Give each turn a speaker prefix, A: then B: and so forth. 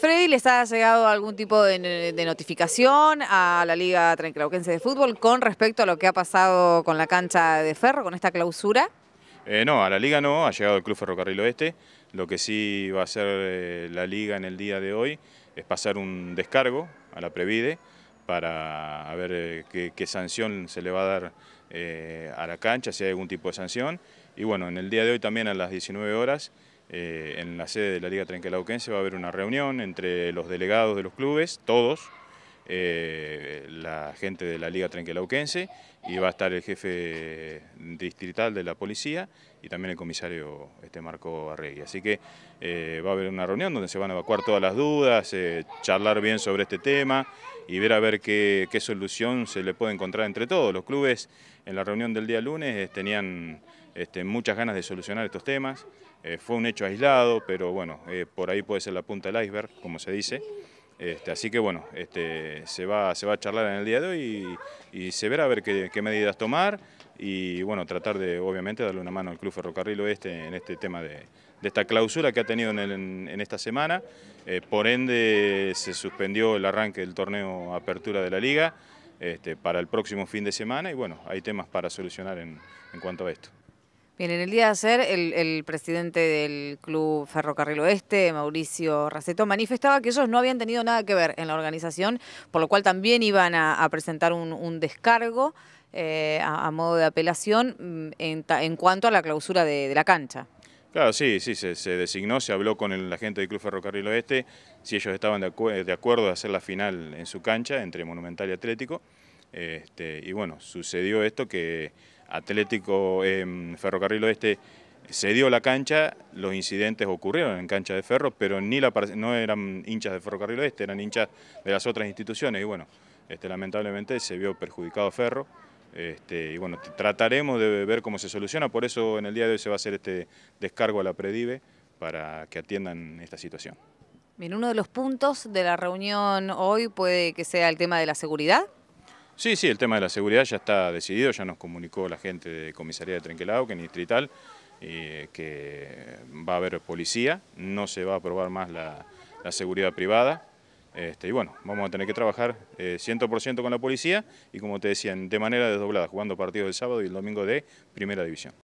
A: Freddy, ¿les ha llegado algún tipo de, notificación a la Liga Trenclauquense de Fútbol con respecto a lo que ha pasado con la cancha de Ferro, con esta clausura?
B: Eh, no, a la Liga no, ha llegado el Club Ferrocarril Oeste. Lo que sí va a hacer eh, la Liga en el día de hoy es pasar un descargo a la Previde para ver eh, qué, sanción se le va a dar a la cancha, si hay algún tipo de sanción. Y bueno, en el día de hoy también a las 19 horas eh, en la sede de la Liga Trenquelauquense va a haber una reunión entre los delegados de los clubes, todos, eh, la gente de la Liga Trenquelauquense y va a estar el jefe distrital de la policía y también el comisario este, Marco Arregui. Así que eh, va a haber una reunión donde se van a evacuar todas las dudas, charlar bien sobre este tema y ver a ver qué solución se le puede encontrar entre todos. Los clubes en la reunión del día lunes tenían este, muchas ganas de solucionar estos temas. Eh, fue un hecho aislado, pero bueno, eh, por ahí puede ser la punta del iceberg, como se dice. Este, así que bueno, este, se, va, se va a charlar en el día de hoy y, se verá a ver qué, medidas tomar y bueno, tratar de, obviamente, darle una mano al Club Ferrocarril Oeste en este tema de, esta clausura que ha tenido en, esta semana. Eh, por ende, se suspendió el arranque del torneo Apertura de la Liga para el próximo fin de semana y bueno, hay temas para solucionar en cuanto a esto.
A: Bien, en el día de ayer el, presidente del Club Ferrocarril Oeste, Mauricio Raceto, manifestaba que ellos no habían tenido nada que ver en la organización, por lo cual también iban a, presentar un, descargo eh, a, modo de apelación mm, en, cuanto a la clausura de, la cancha.
B: Claro, sí, sí, se, designó, se habló con el, la gente del Club Ferrocarril Oeste, si ellos estaban de, de acuerdo de hacer la final en su cancha entre Monumental y Atlético. Este, y bueno, sucedió esto que Atlético em, Ferrocarril Oeste se dio la cancha, los incidentes ocurrieron en cancha de ferro, pero ni la, no eran hinchas de Ferrocarril Oeste, eran hinchas de las otras instituciones y bueno, este, lamentablemente se vio perjudicado Ferro. Este, y bueno, trataremos de ver cómo se soluciona, por eso en el día de hoy se va a hacer este descargo a la Predive para que atiendan esta situación.
A: Bien, uno de los puntos de la reunión hoy puede que sea el tema de la seguridad.
B: Sí, sí, el tema de la seguridad ya está decidido, ya nos comunicó la gente de comisaría de Trenquelado, que en Distrital, eh, que va a haber policía, no se va a aprobar más la, seguridad privada, este, y bueno, vamos a tener que trabajar 100% eh, con la policía y como te decían, de manera desdoblada, jugando partidos el sábado y el domingo de Primera División.